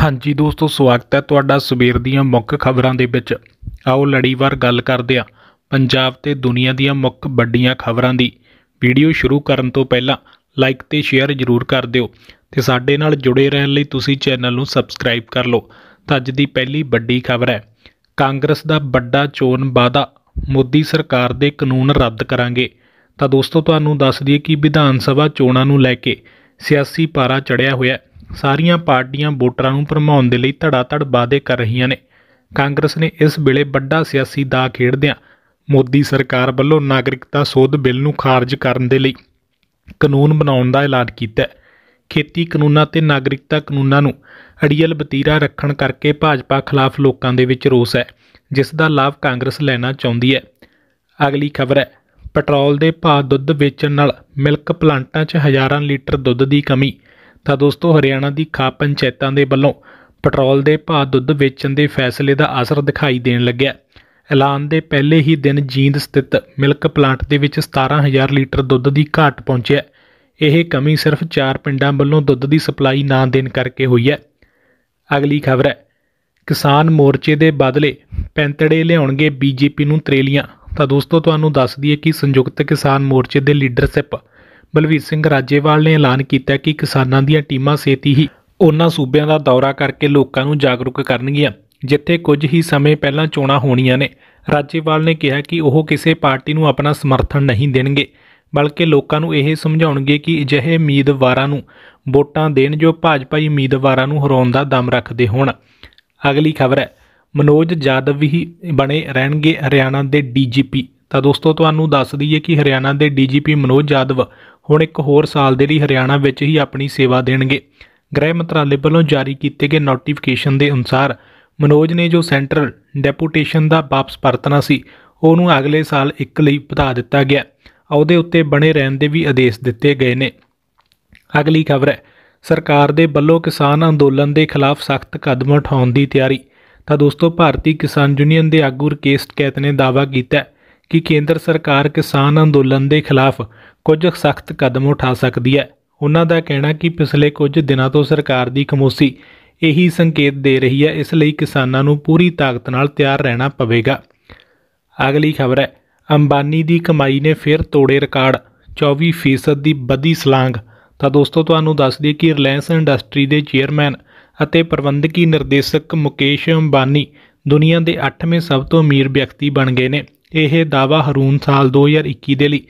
ਹਾਂਜੀ ਦੋਸਤੋ ਸਵਾਗਤ ਹੈ ਤੁਹਾਡਾ ਸਵੇਰ ਦੀਆਂ ਮੁੱਖ ਖਬਰਾਂ ਦੇ ਵਿੱਚ ਆਓ ਲੜੀਵਾਰ ਗੱਲ ਕਰਦੇ ਆ ਪੰਜਾਬ ਤੇ ਦੁਨੀਆ ਦੀਆਂ ਮੁੱਖ ਵੱਡੀਆਂ ਖਬਰਾਂ ਦੀ ਵੀਡੀਓ ਸ਼ੁਰੂ ਕਰਨ ਤੋਂ ਪਹਿਲਾਂ ਲਾਈਕ ਤੇ ਸ਼ੇਅਰ ਜ਼ਰੂਰ ਕਰ ਦਿਓ ਤੇ ਸਾਡੇ ਨਾਲ ਜੁੜੇ ਰਹਿਣ ਲਈ ਤੁਸੀਂ ਚੈਨਲ ਨੂੰ ਸਬਸਕ੍ਰਾਈਬ ਕਰ ਲਓ ਤਾਂ ਅੱਜ ਦੀ ਪਹਿਲੀ ਵੱਡੀ ਖਬਰ ਹੈ ਕਾਂਗਰਸ ਦਾ ਵੱਡਾ ਚੋਣ ਵਾਅਦਾ ਮੋਦੀ ਸਰਕਾਰ ਦੇ ਕਾਨੂੰਨ ਰੱਦ ਕਰਾਂਗੇ ਤਾਂ ਦੋਸਤੋ ਤੁਹਾਨੂੰ ਦੱਸ ਦਈਏ ਕਿ ਵਿਧਾਨ ਸਭਾ ਚੋਣਾਂ ਨੂੰ ਲੈ ਕੇ ਸਿਆਸੀ ਪਾਰਾ ਚੜਿਆ ਹੋਇਆ ਹੈ ਸਾਰੀਆਂ ਪਾਰਟੀਆਂ ਵੋਟਰਾਂ ਨੂੰ ਭਰਮਾਉਣ ਦੇ ਲਈ ਧੜਾ-ਧੜ ਵਾਅਦੇ ਕਰ ਰਹੀਆਂ ਨੇ ਕਾਂਗਰਸ ਨੇ ਇਸ ਵੇਲੇ ਵੱਡਾ ਸਿਆਸੀ ਦਾ ਖੇਡਦਿਆਂ ਮੋਦੀ ਸਰਕਾਰ ਵੱਲੋਂ ਨਾਗਰਿਕਤਾ ਸੋਧ ਬਿੱਲ ਨੂੰ ਖਾਰਜ ਕਰਨ ਦੇ ਲਈ ਕਾਨੂੰਨ ਬਣਾਉਣ ਦਾ ਐਲਾਨ ਕੀਤਾ ਹੈ ਖੇਤੀ ਕਾਨੂੰਨਾਂ ਤੇ ਨਾਗਰਿਕਤਾ ਕਾਨੂੰਨਾਂ ਨੂੰ ਅੜੀਅਲ ਬਤੀਰਾ ਰੱਖਣ ਕਰਕੇ ਭਾਜਪਾ ਖਿਲਾਫ ਲੋਕਾਂ ਦੇ ਵਿੱਚ ਰੋਸ ਹੈ ਜਿਸ ਦਾ ਲਾਭ ਕਾਂਗਰਸ ਲੈਣਾ ਚਾਹੁੰਦੀ ਹੈ ਅਗਲੀ ਖਬਰ ਹੈ ਪੈਟਰੋਲ ਦੇ ਭਾਅ ਦੁੱਧ ਵੇਚਣ ਨਾਲ ਮਿਲਕ ਪਲਾਂਟਾਂ 'ਚ ਹਜ਼ਾਰਾਂ ਲੀਟਰ ਦੁੱਧ ਦੀ ਕਮੀ ਤਾਂ ਦੋਸਤੋ ਹਰਿਆਣਾ ਦੀ ਖਾਪ ਪੰਚਾਇਤਾਂ ਦੇ ਵੱਲੋਂ ਪੈਟਰੋਲ ਦੇ ਭਾਅ ਦੁੱਧ ਵੇਚਣ ਦੇ ਫੈਸਲੇ ਦਾ ਅਸਰ ਦਿਖਾਈ ਦੇਣ ਲੱਗਿਆ ਐਲਾਨ ਦੇ ਪਹਿਲੇ ਹੀ ਦਿਨ ਜੀਂਦ ਸਥਿਤ ਮਿਲਕ ਪਲਾਂਟ ਦੇ ਵਿੱਚ 17000 ਲੀਟਰ ਦੁੱਧ ਦੀ ਘਾਟ ਪਹੁੰਚਿਆ ਇਹ ਕਮੀ ਸਿਰਫ 4 ਪਿੰਡਾਂ ਵੱਲੋਂ ਦੁੱਧ ਦੀ ਸਪਲਾਈ ਨਾ ਦੇਣ ਕਰਕੇ ਹੋਈ ਹੈ ਅਗਲੀ ਖਬਰ ਹੈ ਕਿਸਾਨ ਮੋਰਚੇ ਦੇ ਬਦਲੇ ਪੈਂਤੜੇ ਲਿਆਉਣਗੇ ਬੀਜੇਪੀ ਨੂੰ ਤਰੇਲੀਆਂ ਤਾਂ ਦੋਸਤੋ ਤੁਹਾਨੂੰ ਦੱਸ ਦਈਏ ਕਿ ਸੰਯੁਕਤ ਕਿਸਾਨ ਮੋਰਚੇ ਦੇ ਲੀਡਰਸ਼ਿਪ ਬਲਵੀਰ ਸਿੰਘ ਰਾਜੇਵਾਲ ਨੇ ਐਲਾਨ ਕੀਤਾ ਕਿ ਕਿਸਾਨਾਂ ਦੀਆਂ ਟੀਮਾਂ ਸੇਤੀ ਹੀ ਉਹਨਾਂ ਸੂਬਿਆਂ ਦਾ ਦੌਰਾ ਕਰਕੇ ਲੋਕਾਂ ਨੂੰ ਜਾਗਰੂਕ ਕਰਨਗੀਆਂ ਜਿੱਥੇ ਕੁਝ ਹੀ ਸਮੇਂ ਪਹਿਲਾਂ ਚੋਣਾਂ ਹੋਣੀਆਂ ਨੇ ਰਾਜੇਵਾਲ ਨੇ ਕਿਹਾ ਕਿ ਉਹ ਕਿਸੇ ਪਾਰਟੀ ਨੂੰ ਆਪਣਾ ਸਮਰਥਨ ਨਹੀਂ ਦੇਣਗੇ ਬਲਕਿ ਲੋਕਾਂ ਨੂੰ ਇਹ ਸਮਝਾਉਣਗੇ ਕਿ ਅਜਿਹੇ ਉਮੀਦਵਾਰਾਂ ਨੂੰ ਵੋਟਾਂ ਦੇਣ ਜੋ ਭਾਜਪਾਈ ਉਮੀਦਵਾਰਾਂ ਨੂੰ ਹਰਾਉਣ ਦਾ ਦਮ ਰੱਖਦੇ ਹੋਣ ਅਗਲੀ ਖਬਰ ਹੈ ਮਨੋਜ ਜਾਦਵ ਵੀ ਬਣੇ ਰਹਿਣਗੇ ਹਰਿਆਣਾ ਦੇ ਡੀਜੀਪੀ ਤਾਂ ਦੋਸਤੋ ਤੁਹਾਨੂੰ ਦੱਸ ਦਈਏ ਕਿ ਹਰਿਆਣਾ ਦੇ ਡੀਜੀਪੀ ਮਨੋਜ ਜਾਦਵ ਹੁਣ ਇੱਕ ਹੋਰ ਸਾਲ ਦੇ ਲਈ ਹਰਿਆਣਾ ਵਿੱਚ ਹੀ ਆਪਣੀ ਸੇਵਾ ਦੇਣਗੇ ਗ੍ਰਹਿ ਮੰਤਰਾਲੇ ਵੱਲੋਂ ਜਾਰੀ ਕੀਤੇ ਗਏ ਨੋਟੀਫਿਕੇਸ਼ਨ ਦੇ ਅਨੁਸਾਰ ਮਨੋਜ ਨੇ ਜੋ ਸੈਂਟਰਲ ਡੈਪੂਟੇਸ਼ਨ ਦਾ ਵਾਪਸ ਪਰਤਣਾ ਸੀ ਉਹਨੂੰ ਅਗਲੇ ਸਾਲ ਇੱਕ ਲਈ ਵਧਾ ਦਿੱਤਾ ਗਿਆ ਉਹਦੇ ਉੱਤੇ ਬਣੇ ਰਹਿਣ ਦੇ ਵੀ ਆਦੇਸ਼ ਦਿੱਤੇ ਗਏ ਨੇ ਅਗਲੀ ਖਬਰ ਹੈ ਸਰਕਾਰ ਦੇ ਵੱਲੋਂ ਕਿਸਾਨ ਅੰਦੋਲਨ ਦੇ ਖਿਲਾਫ ਸਖਤ ਕਦਮ ਉਠਾਉਣ ਦੀ ਤਿਆਰੀ ਤਾਂ ਦੋਸਤੋ ਭਾਰਤੀ ਕਿਸਾਨ ਯੂਨੀਅਨ ਦੇ ਆਗੂ ਰਕੇਸ਼ ਕੈਤ ਨੇ ਦਾਵਾ ਕੀਤਾ ਹੈ ਕਿ ਕੇਂਦਰ ਸਰਕਾਰ ਕਿਸਾਨ ਅੰਦੋਲਨ ਦੇ ਖਿਲਾਫ ਕੁਝ ਸਖਤ ਕਦਮ ਉਠਾ ਸਕਦੀ ਹੈ ਉਹਨਾਂ ਦਾ ਕਹਿਣਾ ਕਿ ਪਿਛਲੇ ਕੁਝ ਦਿਨਾਂ ਤੋਂ ਸਰਕਾਰ ਦੀ ਖਮੋਸੀ ਇਹੀ ਸੰਕੇਤ ਦੇ ਰਹੀ ਹੈ ਇਸ ਲਈ ਕਿਸਾਨਾਂ ਨੂੰ ਪੂਰੀ ਤਾਕਤ ਨਾਲ ਤਿਆਰ ਰਹਿਣਾ ਪਵੇਗਾ ਅਗਲੀ ਖਬਰ ਹੈ ਅੰਬਾਨੀ ਦੀ ਕਮਾਈ ਨੇ ਫਿਰ ਤੋੜੇ ਰਿਕਾਰਡ 24% ਦੀ ਵਧੀ ਸਲਾੰਗ ਤਾਂ ਦੋਸਤੋ ਤੁਹਾਨੂੰ ਦੱਸ ਦਈਏ ਕਿ ਰਿਲਾਇੰਸ ਇੰਡਸਟਰੀ ਦੇ ਚੇਅਰਮੈਨ ਅਤੇ ਪ੍ਰਬੰਧਕੀ ਨਿਰਦੇਸ਼ਕ ਮੁਕੇਸ਼ ਅੰਬਾਨੀ ਦੁਨੀਆ ਦੇ 8ਵੇਂ ਸਭ ਤੋਂ ਅਮੀਰ ਵਿਅਕਤੀ ਬਣ ਗਏ ਨੇ ਇਹ ਦਾਵਾ ਹਰੂਨ ਸਾਲ 2021 ਦੇ ਲਈ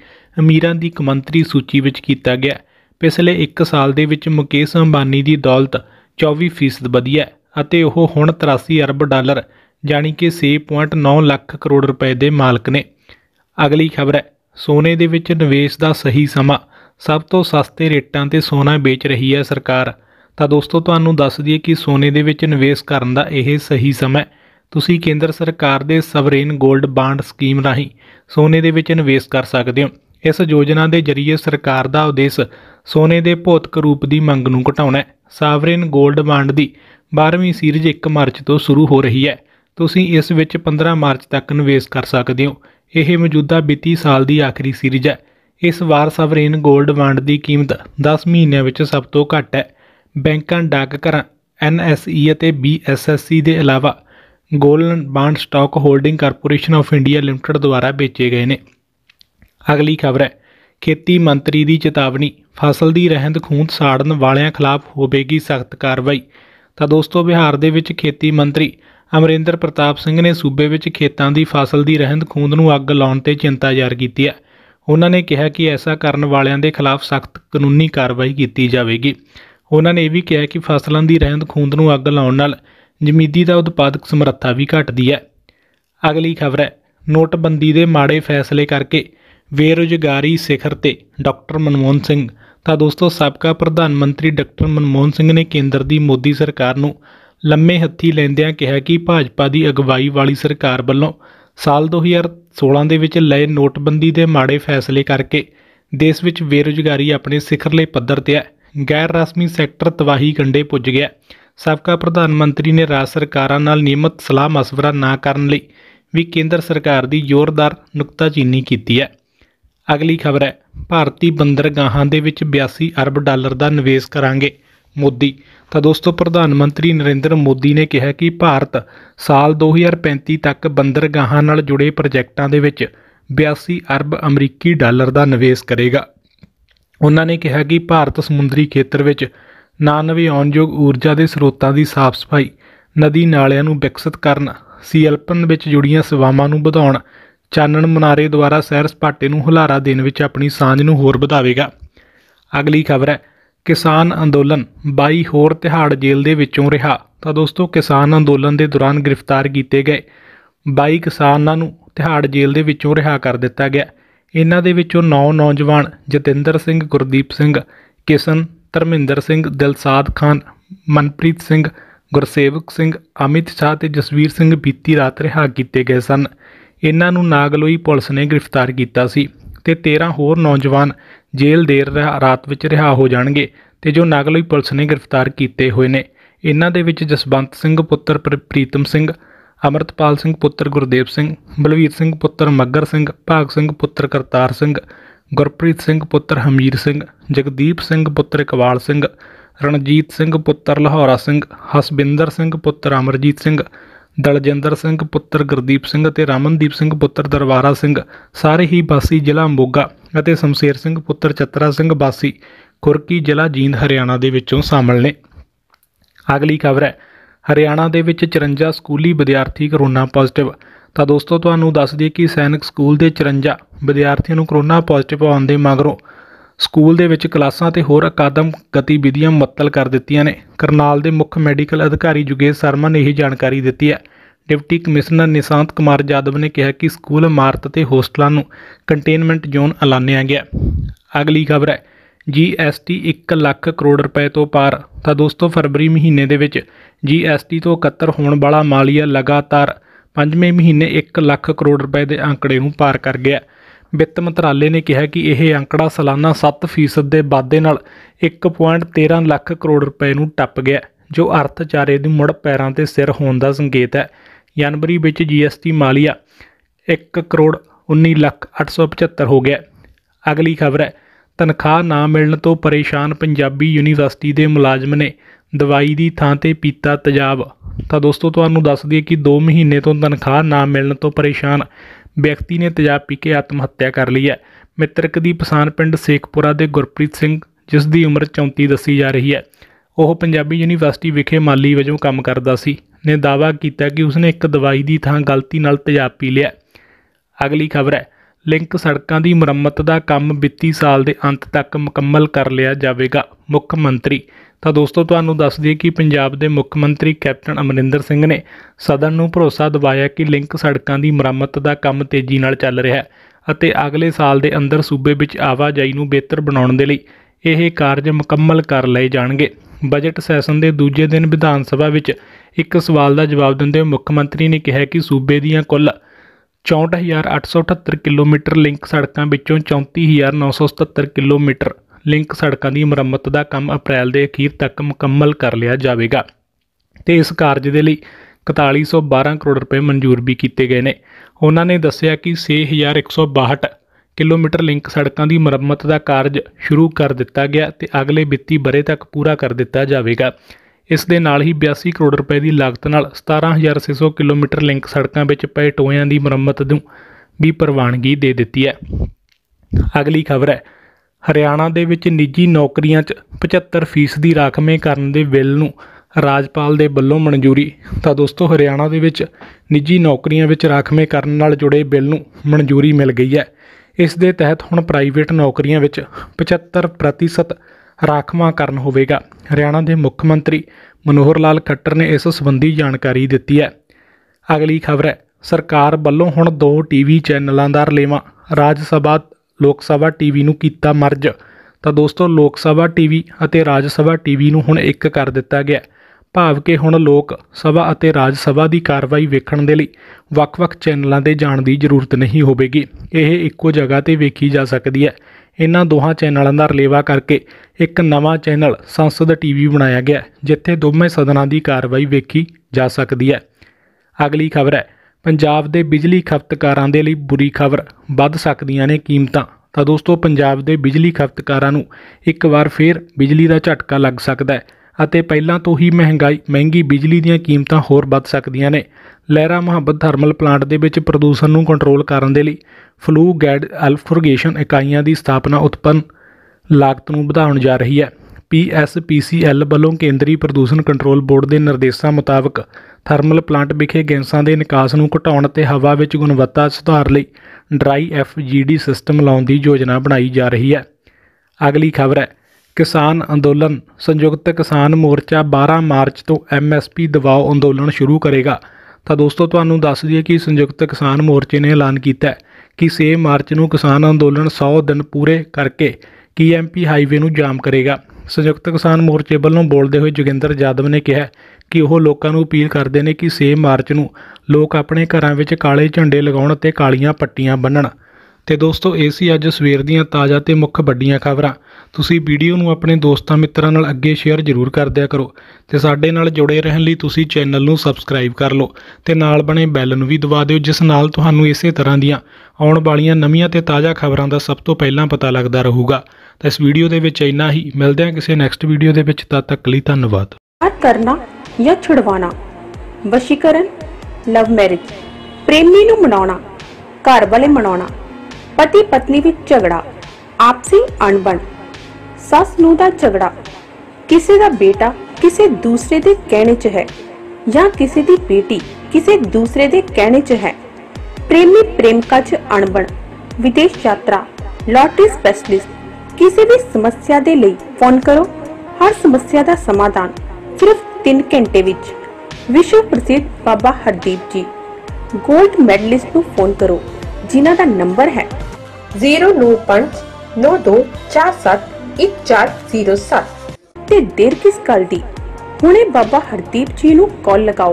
ਅਮੀਰਾਂ ਦੀ ਕਮੰਤਰੀ ਸੂਚੀ ਵਿੱਚ ਕੀਤਾ ਗਿਆ ਪਿਛਲੇ 1 ਸਾਲ ਦੇ ਵਿੱਚ ਮੁਕੇਸ਼ ਅੰਬਾਨੀ ਦੀ ਦੌਲਤ 24% ਵਧੀ ਹੈ ਅਤੇ ਉਹ ਹੁਣ 83 ਅਰਬ ਡਾਲਰ ਜਾਨੀ ਕਿ 6.9 ਲੱਖ ਕਰੋੜ ਰੁਪਏ ਦੇ ਮਾਲਕ ਨੇ ਅਗਲੀ ਖਬਰ ਹੈ ਸੋਨੇ ਦੇ ਵਿੱਚ ਨਿਵੇਸ਼ ਦਾ ਸਹੀ ਸਮਾਂ ਸਭ ਤੋਂ ਸਸਤੇ ਰੇਟਾਂ ਤੇ ਸੋਨਾ ਵੇਚ ਰਹੀ ਹੈ ਸਰਕਾਰ ਤਾਂ ਦੋਸਤੋ ਤੁਹਾਨੂੰ ਦੱਸ ਦਈਏ ਕਿ ਸੋਨੇ ਦੇ ਵਿੱਚ ਨਿਵੇਸ਼ ਕਰਨ ਦਾ ਇਹ ਸਹੀ ਸਮਾਂ ਹੈ ਤੁਸੀਂ ਕੇਂਦਰ ਸਰਕਾਰ ਦੇ ਸਵਰੇਨ 골ਡ ਬਾਂਡ ਸਕੀਮ ਰਾਹੀਂ ਸੋਨੇ ਦੇ ਵਿੱਚ ਨਿਵੇਸ਼ ਕਰ ਸਕਦੇ ਹੋ ਇਸ ਯੋਜਨਾ ਦੇ ਜ਼ਰੀਏ ਸਰਕਾਰ ਦਾ ਉਦੇਸ਼ ਸੋਨੇ ਦੇ ਭੌਤਿਕ ਰੂਪ ਦੀ ਮੰਗ ਨੂੰ ਘਟਾਉਣਾ ਹੈ ਸਵਰੇਨ 골ਡ ਬਾਂਡ ਦੀ 12ਵੀਂ ਸੀਰੀਜ਼ 1 ਮਾਰਚ ਤੋਂ ਸ਼ੁਰੂ ਹੋ ਰਹੀ ਹੈ ਤੁਸੀਂ ਇਸ ਵਿੱਚ 15 ਮਾਰਚ ਤੱਕ ਨਿਵੇਸ਼ ਕਰ ਸਕਦੇ ਹੋ ਇਹ ਮੌਜੂਦਾ ਵਿੱਤੀ ਸਾਲ ਦੀ ਆਖਰੀ ਸੀਰੀਜ਼ ਹੈ ਇਸ ਵਾਰ ਸਵਰੇਨ 골ਡ ਬਾਂਡ ਦੀ ਕੀਮਤ 10 ਮਹੀਨਿਆਂ ਵਿੱਚ ਸਭ ਤੋਂ ਘੱਟ ਹੈ ਬੈਂਕਾਂ ਡਾਕਘਰਾਂ NSE ਅਤੇ BSSC ਦੇ ਇਲਾਵਾ golden bond stock holding corporation of India limited ਦੁਆਰਾ ਵੇਚੇ ਗਏ ਨੇ ਅਗਲੀ ਖਬਰ ਹੈ ਖੇਤੀ ਮੰਤਰੀ ਦੀ ਚੇਤਾਵਨੀ ਫਸਲ ਦੀ ਰਹਿੰਦ ਖੂੰਦ ਸਾੜਨ ਵਾਲਿਆਂ ਖਿਲਾਫ ਹੋਵੇਗੀ ਸਖਤ ਕਾਰਵਾਈ ਤਾਂ ਦੋਸਤੋ ਬਿਹਾਰ ਦੇ ਵਿੱਚ ਖੇਤੀ ਮੰਤਰੀ ਅਮਰਿੰਦਰ ਪ੍ਰਤਾਪ ਸਿੰਘ ਨੇ ਸੂਬੇ ਵਿੱਚ ਖੇਤਾਂ ਦੀ ਫਸਲ ਦੀ ਰਹਿੰਦ ਖੂੰਦ ਨੂੰ ਅੱਗ ਲਾਉਣ ਤੇ ਚਿੰਤਾ ਜ਼ਾਹਰ ਕੀਤੀ ਹੈ ਉਹਨਾਂ ਨੇ ਕਿਹਾ ਕਿ ਐਸਾ ਕਰਨ ਵਾਲਿਆਂ ਦੇ ਖਿਲਾਫ ਸਖਤ ਕਾਨੂੰਨੀ ਕਾਰਵਾਈ ਕੀਤੀ ਜਾਵੇਗੀ ਉਹਨਾਂ ਨੇ ਇਹ ਵੀ ਕਿਹਾ ਕਿ ਫਸਲਾਂ ਦੀ ਰਹਿੰਦ ਖੂੰਦ ਨੂੰ ਅੱਗ ਲਾਉਣ ਨਾਲ ਜਮੀਦੀ ਦਾ ਉਤਪਾਦਕ ਸਮਰੱਥਾ ਵੀ ਘਟਦੀ ਹੈ ਅਗਲੀ ਖਬਰ ਹੈ ਨੋਟਬੰਦੀ ਦੇ ਮਾੜੇ ਫੈਸਲੇ ਕਰਕੇ ਬੇਰੁਜ਼ਗਾਰੀ ਸਿਖਰ ਤੇ ਡਾਕਟਰ ਮਨਮੋਹਨ ਸਿੰਘ ਤਾਂ ਦੋਸਤੋ ਸਾਬਕਾ ਪ੍ਰਧਾਨ ਮੰਤਰੀ ਡਾਕਟਰ ਮਨਮੋਹਨ ਸਿੰਘ ਨੇ ਕੇਂਦਰ ਦੀ ਮੋਦੀ ਸਰਕਾਰ ਨੂੰ ਲੰਮੇ ਹੱਥੀ ਲੈਂਦਿਆਂ ਕਿਹਾ ਕਿ ਭਾਜਪਾ ਦੀ ਅਗਵਾਈ ਵਾਲੀ ਸਰਕਾਰ ਵੱਲੋਂ ਸਾਲ 2016 ਦੇ ਵਿੱਚ ਲਏ ਨੋਟਬੰਦੀ ਦੇ ਮਾੜੇ ਫੈਸਲੇ ਕਰਕੇ ਦੇਸ਼ ਵਿੱਚ ਬੇਰੁਜ਼ਗਾਰੀ ਆਪਣੇ ਸਿਖਰਲੇ ਪੱਧਰ ਤੇ ਹੈ ਗੈਰ ਰਸਮੀ ਸੈਕਟਰ ਤਬਾਹੀ ਕੰਡੇ ਪੁੱਜ ਗਿਆ ਸਾਬਕਾ ਪ੍ਰਧਾਨ ਮੰਤਰੀ ਨੇ ਰਾਜ ਸਰਕਾਰਾਂ ਨਾਲ ਨਿਯਮਤ ਸਲਾਹ ਮਸ਼ਵਰਾ ਨਾ ਕਰਨ ਲਈ ਵੀ ਕੇਂਦਰ ਸਰਕਾਰ ਦੀ ਜ਼ੋਰਦਾਰ ਨੁਕਤਾਚੀਨੀ ਕੀਤੀ ਹੈ ਅਗਲੀ ਖਬਰ ਹੈ ਭਾਰਤੀ ਬੰਦਰਗਾਹਾਂ ਦੇ ਵਿੱਚ 82 ਅਰਬ ਡਾਲਰ ਦਾ ਨਿਵੇਸ਼ ਕਰਾਂਗੇ ਮੋਦੀ ਤਾਂ ਦੋਸਤੋ ਪ੍ਰਧਾਨ ਮੰਤਰੀ ਨਰਿੰਦਰ ਮੋਦੀ ਨੇ ਕਿਹਾ ਕਿ ਭਾਰਤ ਸਾਲ 2035 ਤੱਕ ਬੰਦਰਗਾਹਾਂ ਨਾਲ ਜੁੜੇ ਪ੍ਰੋਜੈਕਟਾਂ ਦੇ ਵਿੱਚ 82 ਅਰਬ ਅਮਰੀਕੀ ਡਾਲਰ ਦਾ ਨਿਵੇਸ਼ ਕਰੇਗਾ ਉਹਨਾਂ ਨੇ ਕਿਹਾ ਕਿ ਭਾਰਤ ਸਮੁੰਦਰੀ ਖੇਤਰ ਵਿੱਚ ਨਾ ਨਵਿਆਉਣਯੋਗ ਊਰਜਾ ਦੇ ਸਰੋਤਾਂ ਦੀ ਸਾਫ਼ ਸਫਾਈ ਨਦੀ ਨਾਲਿਆਂ ਨੂੰ ਵਿਕਸਿਤ ਕਰਨ ਸੀਐਲਪਨ ਵਿੱਚ ਜੁੜੀਆਂ ਸੇਵਾਵਾਂ ਨੂੰ ਵਧਾਉਣ ਚਾਨਣ ਮਨਾਰੇ ਦੁਆਰਾ ਸੈਰ ਸਪਾਟੇ ਨੂੰ ਹੁਲਾਰਾ ਦੇਣ ਵਿੱਚ ਆਪਣੀ ਸਾਂਝ ਨੂੰ ਹੋਰ ਵਧਾਵੇਗਾ ਅਗਲੀ ਖਬਰ ਹੈ ਕਿਸਾਨ ਅੰਦੋਲਨ 22 ਹੋਰ ਤਿਹਾੜ ਜੇਲ੍ਹ ਦੇ ਵਿੱਚੋਂ ਰਿਹਾ ਤਾਂ ਦੋਸਤੋ ਕਿਸਾਨ ਅੰਦੋਲਨ ਦੇ ਦੌਰਾਨ ਗ੍ਰਿਫਤਾਰ ਕੀਤੇ ਗਏ 22 ਕਿਸਾਨਾਂ ਨੂੰ ਤਿਹਾੜ ਜੇਲ੍ਹ ਦੇ ਵਿੱਚੋਂ ਰਿਹਾ ਕਰ ਦਿੱਤਾ ਗਿਆ ਇਹਨਾਂ ਦੇ ਵਿੱਚੋਂ 9 ਨੌਜਵਾਨ ਜਤਿੰਦਰ ਸਿੰਘ ਗੁਰਦੀਪ ਸਿੰਘ ਕਿਸ਼ਨ ਧਰਮਿੰਦਰ ਸਿੰਘ ਦਿਲਸਾਦ ਖਾਨ ਮਨਪ੍ਰੀਤ ਸਿੰਘ ਗੁਰਸੇਵਕ ਸਿੰਘ ਅਮਿਤ ਸ਼ਾਹ ਤੇ ਜਸਵੀਰ ਸਿੰਘ ਬੀਤੀ ਰਾਤ ਰਿਹਾ ਕੀਤੇ ਗਏ ਸਨ ਇਹਨਾਂ ਨੂੰ ਨਾਗਲੋਈ ਪੁਲਿਸ ਨੇ ਗ੍ਰਿਫਤਾਰ ਕੀਤਾ ਸੀ ਤੇ 13 ਹੋਰ ਨੌਜਵਾਨ ਜੇਲ੍ਹ ਦੇਰ ਰਾਤ ਵਿੱਚ ਰਿਹਾ ਹੋ ਜਾਣਗੇ ਤੇ ਜੋ ਨਾਗਲੋਈ ਪੁਲਿਸ ਨੇ ਗ੍ਰਿਫਤਾਰ ਕੀਤੇ ਹੋਏ ਨੇ ਇਹਨਾਂ ਦੇ ਵਿੱਚ ਜਸਵੰਤ ਸਿੰਘ ਪੁੱਤਰ ਪ੍ਰੀਤਮ ਸਿੰਘ ਅਮਰਤਪਾਲ ਸਿੰਘ ਪੁੱਤਰ ਗੁਰਦੇਵ ਸਿੰਘ ਬਲਵੀਰ ਸਿੰਘ ਪੁੱਤਰ ਮੱਗਰ ਸਿੰਘ ਭਾਗ ਸਿੰਘ ਪੁੱਤਰ ਕਰਤਾਰ ਸਿੰਘ ਗੁਰਪ੍ਰੀਤ ਸਿੰਘ ਪੁੱਤਰ ਹਮੀਰ ਸਿੰਘ ਜਗਦੀਪ ਸਿੰਘ ਪੁੱਤਰ ਇਕਵਾਲ ਸਿੰਘ ਰਣਜੀਤ ਸਿੰਘ ਪੁੱਤਰ ਲਾਹੌਰਾ ਸਿੰਘ ਹਸਬਿੰਦਰ ਸਿੰਘ ਪੁੱਤਰ ਅਮਰਜੀਤ ਸਿੰਘ ਦਲਜਿੰਦਰ ਸਿੰਘ ਪੁੱਤਰ ਗੁਰਦੀਪ ਸਿੰਘ ਅਤੇ ਰਮਨਦੀਪ ਸਿੰਘ ਪੁੱਤਰ ਦਰਬਾਰਾ ਸਿੰਘ ਸਾਰੇ ਹੀ ਵਾਸੀ ਜ਼ਿਲ੍ਹਾ ਮੋਗਾ ਅਤੇ ਸ਼ਮਸ਼ੇਰ ਸਿੰਘ ਪੁੱਤਰ ਚਤਰਾ ਸਿੰਘ ਵਾਸੀ ਖੁਰਕੀ ਜ਼ਿਲ੍ਹਾ ਜੀਂਦ ਹਰਿਆਣਾ ਦੇ ਵਿੱਚੋਂ ਸ਼ਾਮਲ ਨੇ ਅਗਲੀ ਖਬਰ ਹੈ ਹਰਿਆਣਾ ਦੇ ਵਿੱਚ 54 ਸਕੂਲੀ ਵਿਦਿਆਰਥੀ ਕਰੋਨਾ ਪੋਜ਼ਿਟਿਵ ਤਾਂ ਦੋਸਤੋ ਤੁਹਾਨੂੰ ਦੱਸ ਦਈਏ ਕਿ ਸੈਨਿਕ ਸਕੂਲ ਦੇ 54 ਵਿਦਿਆਰਥੀਆਂ ਨੂੰ ਕਰੋਨਾ ਪੋਜ਼ਿਟਿਵ ਆਉਣ ਦੇ ਮਗਰੋਂ ਸਕੂਲ ਦੇ ਵਿੱਚ ਕਲਾਸਾਂ ਤੇ ਹੋਰ ਅਕਾਦਮ ਗਤੀਵਿਧੀਆਂ ਮੁਅੱਤਲ ਕਰ ਦਿੱਤੀਆਂ ਨੇ ਕਰਨਾਲ ਦੇ ਮੁੱਖ ਮੈਡੀਕਲ ਅਧਿਕਾਰੀ ਜੁਗੇਸ਼ ਸ਼ਰਮਾ ਨੇ ਇਹ ਜਾਣਕਾਰੀ ਦਿੱਤੀ ਹੈ ਡਿਪਟੀ ਕਮਿਸ਼ਨਰ ਨਿਸ਼ਾਂਤ ਕੁਮਾਰ ਜਾਦਵ ਨੇ ਕਿਹਾ ਕਿ ਸਕੂਲ ਇਮਾਰਤ ਤੇ ਹੋਸਟਲਾਂ ਨੂੰ ਕੰਟੇਨਮੈਂਟ ਜ਼ੋਨ ਐਲਾਨਿਆ ਗਿਆ ਅਗਲੀ ਖਬਰ ਹੈ ਜੀਐਸਟੀ 1 ਲੱਖ ਕਰੋੜ ਰੁਪਏ ਤੋਂ ਪਾਰ ਤਾਂ ਦੋਸਤੋ ਫਰਵਰੀ ਮਹੀਨੇ ਦੇ ਵਿੱਚ ਜੀਐਸਟੀ ਤੋਂ 71 ਹੋਣ ਵਾਲਾ ਮਾਲੀਆ ਲਗਾਤਾਰ ਪੰਜਵੇਂ ਮਹੀਨੇ 1 ਲੱਖ ਕਰੋੜ ਰੁਪਏ ਦੇ ਅੰਕੜੇ ਨੂੰ ਪਾਰ ਕਰ ਗਿਆ ਵਿੱਤ ਮੰਤਰਾਲੇ ਨੇ ਕਿਹਾ ਕਿ ਇਹ ਅੰਕੜਾ ਸਾਲਾਨਾ 7% ਦੇ ਵਾਧੇ ਨਾਲ 1.13 ਲੱਖ ਕਰੋੜ ਰੁਪਏ ਨੂੰ ਟੱਪ ਗਿਆ ਜੋ ਅਰਥਚਾਰੇ ਦੀ ਮੁੜ ਪੈਰਾਂ ਤੇ ਸਿਰ ਹੋਣ ਦਾ ਸੰਕੇਤ ਹੈ ਜਨਵਰੀ ਵਿੱਚ ਜੀਐਸਟੀ ਮਾਲੀਆ 1 ਕਰੋੜ 19 ਲੱਖ 875 ਹੋ ਗਿਆ ਅਗਲੀ ਖਬਰ ਹੈ ਤਨਖਾਹ ਨਾ ਮਿਲਣ ਤੋਂ ਪਰੇਸ਼ਾਨ ਪੰਜਾਬੀ ਯੂਨੀਵਰਸਿਟੀ ਦੇ ਮੁਲਾਜ਼ਮ ਨੇ ਦਵਾਈ ਦੀ ਥਾਂ ਤੇ ਪੀਤਾ ਤਜਾਬ ਤਾਂ ਦੋਸਤੋ ਤੁਹਾਨੂੰ ਦੱਸ ਦਈਏ ਕਿ 2 ਮਹੀਨੇ ਤੋਂ ਤਨਖਾਹ ਨਾ ਮਿਲਣ ਤੋਂ ਪਰੇਸ਼ਾਨ ਵਿਅਕਤੀ ਨੇ ਤਜਾਬ ਪੀ ਕੇ ਆਤਮ ਹੱਤਿਆ ਕਰ ਲਈ ਹੈ ਮਿੱਤਰਕ ਦੀ ਪਛਾਣ ਪਿੰਡ ਸੇਖਪੁਰਾ ਦੇ ਗੁਰਪ੍ਰੀਤ ਸਿੰਘ ਜਿਸ ਦੀ ਉਮਰ 34 ਦੱਸੀ ਜਾ ਰਹੀ ਹੈ ਉਹ ਪੰਜਾਬੀ ਯੂਨੀਵਰਸਿਟੀ ਵਿਖੇ ਮਾਲੀ ਵਜੋਂ ਕੰਮ ਕਰਦਾ ਸੀ ਨੇ ਦਾਅਵਾ ਕੀਤਾ ਕਿ ਉਸਨੇ ਇੱਕ ਦਵਾਈ ਦੀ ਥਾਂ ਗਲਤੀ ਨਾਲ ਤਜਾਬ ਪੀ ਲਿਆ ਅਗਲੀ ਖਬਰ ਹੈ ਲਿੰਕ ਸੜਕਾਂ ਦੀ ਮੁਰੰਮਤ ਦਾ ਕੰਮ ਵਿੱਤੀ ਸਾਲ ਦੇ ਅੰਤ ਤੱਕ ਮੁਕੰਮਲ ਕਰ ਲਿਆ ਜਾਵੇਗਾ ਮੁੱਖ ਮੰਤਰੀ ਤਾਂ ਦੋਸਤੋ ਤੁਹਾਨੂੰ ਦੱਸ ਦਈਏ ਕਿ ਪੰਜਾਬ ਦੇ ਮੁੱਖ ਮੰਤਰੀ ਕੈਪਟਨ ਅਮਰਿੰਦਰ ਸਿੰਘ ਨੇ ਸਦਨ ਨੂੰ ਭਰੋਸਾ ਦਿਵਾਇਆ ਕਿ ਲਿੰਕ ਸੜਕਾਂ ਦੀ ਮੁਰੰਮਤ ਦਾ ਕੰਮ ਤੇਜ਼ੀ ਨਾਲ ਚੱਲ ਰਿਹਾ ਹੈ ਅਤੇ ਅਗਲੇ ਸਾਲ ਦੇ ਅੰਦਰ ਸੂਬੇ ਵਿੱਚ ਆਵਾਜਾਈ ਨੂੰ ਬਿਹਤਰ ਬਣਾਉਣ ਦੇ ਲਈ ਇਹ ਕਾਰਜ ਮੁਕੰਮਲ ਕਰ ਲਏ ਜਾਣਗੇ ਬਜਟ ਸੈਸ਼ਨ ਦੇ ਦੂਜੇ ਦਿਨ ਵਿਧਾਨ ਸਭਾ ਵਿੱਚ ਇੱਕ ਸਵਾਲ ਦਾ ਜਵਾਬ ਦਿੰਦੇ ਮੁੱਖ ਮੰਤਰੀ ਨੇ ਕਿਹਾ ਕਿ ਸੂਬੇ ਦੀਆਂ ਕੁੱਲ 64878 ਕਿਲੋਮੀਟਰ ਲਿੰਕ ਸੜਕਾਂ ਵਿੱਚੋਂ 34977 ਕਿਲੋਮੀਟਰ ਲਿੰਕ ਸੜਕਾਂ ਦੀ ਮੁਰੰਮਤ ਦਾ ਕੰਮ ਅਪ੍ਰੈਲ ਦੇ ਅਖੀਰ ਤੱਕ ਮੁਕੰਮਲ ਕਰ ਲਿਆ ਜਾਵੇਗਾ ਤੇ ਇਸ ਕਾਰਜ ਦੇ ਲਈ 4112 ਕਰੋੜ ਰੁਪਏ ਮਨਜ਼ੂਰ ਵੀ ਕੀਤੇ ਗਏ ਨੇ ਉਹਨਾਂ ਨੇ ਦੱਸਿਆ ਕਿ 6162 ਕਿਲੋਮੀਟਰ ਲਿੰਕ ਸੜਕਾਂ ਦੀ ਮੁਰੰਮਤ ਦਾ ਕਾਰਜ ਸ਼ੁਰੂ ਕਰ ਦਿੱਤਾ ਗਿਆ ਤੇ ਅਗਲੇ ਵਿੱਤੀ ਬਰੇ ਤੱਕ ਪੂਰਾ ਕਰ ਦਿੱਤਾ ਜਾਵੇਗਾ ਇਸ ਦੇ ਨਾਲ ਹੀ 82 ਕਰੋੜ ਰੁਪਏ ਦੀ ਲਾਗਤ ਨਾਲ 17600 ਕਿਲੋਮੀਟਰ ਲਿੰਕ ਸੜਕਾਂ ਵਿੱਚ ਪਏ ਟੋਇਆਂ ਦੀ ਮੁਰੰਮਤ ਨੂੰ ਵੀ ਪ੍ਰਵਾਨਗੀ ਦੇ ਦਿੱਤੀ ਹੈ ਅਗਲੀ ਖਬਰ ਹੈ ਹਰਿਆਣਾ ਦੇ ਵਿੱਚ ਨਿੱਜੀ ਨੌਕਰੀਆਂ 'ਚ 75% ਦੀ ਰਾਖਵੇਂ ਕਰਨ ਦੇ ਬਿੱਲ ਨੂੰ ਰਾਜਪਾਲ ਦੇ ਵੱਲੋਂ ਮਨਜ਼ੂਰੀ ਤਾਂ ਦੋਸਤੋ ਹਰਿਆਣਾ ਦੇ ਵਿੱਚ ਨਿੱਜੀ ਨੌਕਰੀਆਂ ਵਿੱਚ ਰਾਖਵੇਂ ਕਰਨ ਨਾਲ ਜੁੜੇ ਬਿੱਲ ਨੂੰ ਮਨਜ਼ੂਰੀ ਮਿਲ ਗਈ ਹੈ ਇਸ ਦੇ ਤਹਿਤ ਹੁਣ ਪ੍ਰਾਈਵੇਟ ਨੌਕਰੀਆਂ ਵਿੱਚ 75% ਰਾਖਵਾਂਕਰਨ ਹੋਵੇਗਾ ਹਰਿਆਣਾ ਦੇ ਮੁੱਖ ਮੰਤਰੀ ਮਨੋਹਰ ਲਾਲ ਖੱਟਰ ਨੇ ਇਸ ਸੰਬੰਧੀ ਜਾਣਕਾਰੀ ਦਿੱਤੀ ਹੈ ਅਗਲੀ ਖਬਰ ਹੈ ਸਰਕਾਰ ਵੱਲੋਂ ਹੁਣ ਦੋ ਟੀਵੀ ਚੈਨਲਾਂ ਦਾ ਰਲੇਵਾ ਰਾਜ ਸਭਾ ਲੋਕ ਸਭਾ ਟੀਵੀ ਨੂੰ ਕੀਤਾ ਮਰਜ ਤਾਂ ਦੋਸਤੋ ਲੋਕ ਸਭਾ ਟੀਵੀ ਅਤੇ ਰਾਜ ਸਭਾ ਟੀਵੀ ਨੂੰ ਹੁਣ ਇੱਕ ਕਰ ਦਿੱਤਾ ਗਿਆ ਭਾਵ ਕਿ ਹੁਣ ਲੋਕ ਸਭਾ ਅਤੇ ਰਾਜ ਸਭਾ ਦੀ ਕਾਰਵਾਈ ਵੇਖਣ ਦੇ ਲਈ ਵੱਖ-ਵੱਖ ਚੈਨਲਾਂ ਦੇ ਜਾਣ ਦੀ ਜ਼ਰੂਰਤ ਨਹੀਂ ਹੋਵੇਗੀ ਇਹ ਇੱਕੋ ਜਗ੍ਹਾ ਤੇ ਵੇਖੀ ਜਾ ਸਕਦੀ ਹੈ ਇਹਨਾਂ ਦੋਹਾਂ ਚੈਨਲਾਂ ਦਾ ਰਲੇਵਾ ਕਰਕੇ ਇੱਕ ਨਵਾਂ ਚੈਨਲ ਸੰਸਦ ਟੀਵੀ ਬਣਾਇਆ ਗਿਆ ਜਿੱਥੇ ਦੋਵੇਂ ਸਦਨਾਂ ਦੀ ਕਾਰਵਾਈ ਵੇਖੀ ਜਾ ਸਕਦੀ ਹੈ ਅਗਲੀ ਖਬਰ ਹੈ ਪੰਜਾਬ ਦੇ ਬਿਜਲੀ ਖਪਤਕਾਰਾਂ ਦੇ ਲਈ ਬੁਰੀ ਖਬਰ ਵੱਧ ਸਕਦੀਆਂ ਨੇ ਕੀਮਤਾਂ ਤਾਂ ਦੋਸਤੋ ਪੰਜਾਬ ਦੇ ਬਿਜਲੀ ਖਪਤਕਾਰਾਂ ਨੂੰ ਇੱਕ ਵਾਰ ਫੇਰ ਬਿਜਲੀ ਦਾ ਝਟਕਾ ਲੱਗ ਸਕਦਾ ਹੈ ਅਤੇ ਪਹਿਲਾਂ ਤੋਂ ਹੀ ਮਹਿੰਗਾਈ ਮਹਿੰਗੀ ਬਿਜਲੀ ਦੀਆਂ ਕੀਮਤਾਂ ਹੋਰ ਵੱਧ ਸਕਦੀਆਂ ਨੇ ਲਹਿਰਾ ਮੁਹੱਬਤ ਥਰਮਲ ਪਲਾਂਟ ਦੇ ਵਿੱਚ ਪ੍ਰਦੂਸ਼ਣ ਨੂੰ ਕੰਟਰੋਲ ਕਰਨ ਦੇ ਲਈ ਫਲੂ ਗੈਡ ਅਲਫੁਰਗੇਸ਼ਨ ਇਕਾਈਆਂ ਦੀ ਸਥਾਪਨਾ ਉਤਪੰਨ ਲਾਗਤ ਨੂੰ ਵਧਾਉਣ ਜਾ ਰਹੀ ਹੈ ਪੀਐਸਪੀਸੀਐਲ ਵੱਲੋਂ ਕੇਂਦਰੀ ਪ੍ਰਦੂਸ਼ਣ ਕੰਟਰੋਲ ਬੋਰਡ ਦੇ ਨਿਰਦੇਸ਼ਾਂ ਮੁਤਾਬਕ ਥਰਮਲ ਪਲਾਂਟ ਵਿਖੇ ਗੈਸਾਂ ਦੇ ਨਿਕਾਸ ਨੂੰ ਘਟਾਉਣ ਅਤੇ ਹਵਾ ਵਿੱਚ ਗੁਣਵੱਤਾ ਸੁਧਾਰ ਲਈ ਡਰਾਈ ਐਫਜੀਡੀ ਸਿਸਟਮ ਲਾਉਣ ਦੀ ਯੋਜਨਾ ਬਣਾਈ ਜਾ ਰਹੀ ਹੈ ਅਗਲੀ ਖਬਰ ਹੈ ਕਿਸਾਨ ਅੰਦੋਲਨ ਸੰਯੁਕਤ ਕਿਸਾਨ ਮੋਰਚਾ 12 ਮਾਰਚ ਤੋਂ ਐਮਐਸਪੀ ਦਬਾਅ ਅੰਦੋਲਨ ਸ਼ੁਰੂ ਕਰੇਗਾ ਤਾਂ ਦੋਸਤੋ ਤੁਹਾਨੂੰ ਦੱਸ ਦਈਏ ਕਿ ਸੰਯੁਕਤ ਕਿਸਾਨ ਮੋਰਚੇ ਨੇ ਐਲਾਨ ਕੀਤਾ ਕਿ 6 ਮਾਰਚ ਨੂੰ ਕਿਸਾਨ ਅੰਦੋਲਨ 100 ਦਿਨ ਪੂਰੇ ਕਰਕੇ ਕੀਐਮਪੀ ਹਾਈਵੇ ਨੂੰ ਜਾਮ ਕਰੇਗਾ ਸੰਯੁਕਤ ਕਿਸਾਨ ਮੋਰਚੇ ਵੱਲੋਂ ਬੋਲਦੇ ਹੋਏ ਜੋਗਿੰਦਰ ਜਾਦਵ ਨੇ ਕਿਹਾ ਕਿ ਉਹ ਲੋਕਾਂ ਨੂੰ ਅਪੀਲ ਕਰਦੇ ਨੇ ਕਿ 6 ਮਾਰਚ ਨੂੰ ਲੋਕ ਆਪਣੇ ਘਰਾਂ ਵਿੱਚ ਕਾਲੇ ਝੰਡੇ ਲਗਾਉਣ ਅਤੇ ਕਾਲੀਆਂ ਪੱਟੀਆਂ ਬੰਨਣ ਤੇ ਦੋਸਤੋ ਇਹ ਸੀ ਅੱਜ ਸਵੇਰ ਦੀਆਂ ਤਾਜ਼ਾ ਤੇ ਮੁੱਖ ਵੱਡੀਆਂ ਖਬਰਾਂ ਤੁਸੀਂ ਵੀਡੀਓ ਨੂੰ ਆਪਣੇ ਦੋਸਤਾਂ ਮਿੱਤਰਾਂ ਨਾਲ ਅੱਗੇ ਸ਼ੇਅਰ ਜ਼ਰੂਰ ਕਰ ਦਿਆ ਕਰੋ ਤੇ ਸਾਡੇ ਨਾਲ ਜੁੜੇ ਰਹਿਣ ਲਈ ਤੁਸੀਂ ਚੈਨਲ ਨੂੰ ਸਬਸਕ੍ਰਾਈਬ ਕਰ ਲਓ ਤੇ ਨਾਲ ਬਣੇ ਬੈਲ ਨੂੰ ਵੀ ਦਬਾ ਦਿਓ ਜਿਸ ਨਾਲ ਤੁਹਾਨੂੰ ਇਸੇ ਤਰ੍ਹਾਂ ਦੀਆਂ ਆਉਣ ਵਾਲੀਆਂ ਨਵੀਆਂ ਤੇ ਤਾਜ਼ਾ ਖਬਰਾਂ ਦਾ ਸਭ ਤੋਂ ਪਹਿਲਾਂ ਪਤਾ ਲੱਗਦਾ ਰਹੂਗਾ ਤਾਂ ਇਸ ਵੀਡੀਓ ਦੇ ਵਿੱਚ ਇੰਨਾ ਹੀ ਮਿਲਦੇ ਹਾਂ ਕਿਸੇ ਨੈਕਸਟ ਵੀਡੀਓ ਦੇ ਵਿੱਚ ਤਦ ਤੱਕ ਲਈ ਧੰਨਵਾਦ ਹਰ ਕਰਨਾ ਜਾਂ ਛੁਡਵਾਉਣਾ ਵਸ਼ੀਕਰਨ ਲਵ ਮੈਰਿਜ ਪ੍ਰੇਮੀ ਨੂੰ ਮਨਾਉਣਾ ਘਰ ਵਾਲੇ ਮਨਾਉਣਾ ਪਤੀ ਪਤਨੀ ਵਿੱਚ ਝਗੜਾ ਆਪਸੀ ਅਣਬਣ ਸੱਸ ਨੂੰ ਦਾ ਝਗੜਾ ਕਿਸੇ ਦਾ ਬੇਟਾ ਕਿਸੇ ਦੂਸਰੇ ਦੇ ਕਹਿਣੇ 'ਚ ਹੈ ਜਾਂ ਕਿਸੇ ਦੀ ਬੇਟੀ ਕਿਸੇ ਦੂਸਰੇ ਦੇ ਕਹਿਣੇ 'ਚ ਹੈ ਪ੍ਰੇਮੀ ਪ੍ਰੇਮਕਾ 'ਚ ਅਣਬਣ ਵਿਦੇਸ਼ ਯਾਤਰਾ ਲੋਟਰੀ ਸਪੈਸ਼ਲਿਸਟ ਕਿਸੇ ਵੀ ਸਮੱਸਿਆ ਦੇ ਲਈ ਫੋਨ ਕਰੋ ਹਰ ਸਮੱਸਿਆ ਦਾ ਸਮਾਧਾਨ ਸਿਰਫ 3 ਘੰਟੇ ਵਿੱਚ ਵਿਸ਼ਵ ਪ੍ਰਸਿੱਧ ਬਾਬਾ ਹਰਦੀਪ ਜੀ ਗੋਲਡ ਮੈਡਲਿਸਟ ਨੂੰ ਫੋਨ ਕਰੋ ਜਿਨ੍ਹਾਂ ਦਾ ਨੰਬਰ ਹੈ 09592471407 ਤੇ ਦੇਰ ਕਿਸ ਗੱਲ ਦੀ ਹੁਣੇ ਬਾਬਾ ਹਰਦੀਪ ਜੀ ਨੂੰ ਕਾਲ ਲਗਾਓ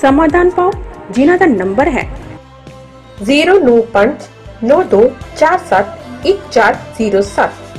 ਸਮਾਧਾਨ ਪਾਓ ਜਿਨ੍ਹਾਂ ਦਾ ਨੰਬਰ ਹੈ 09592471407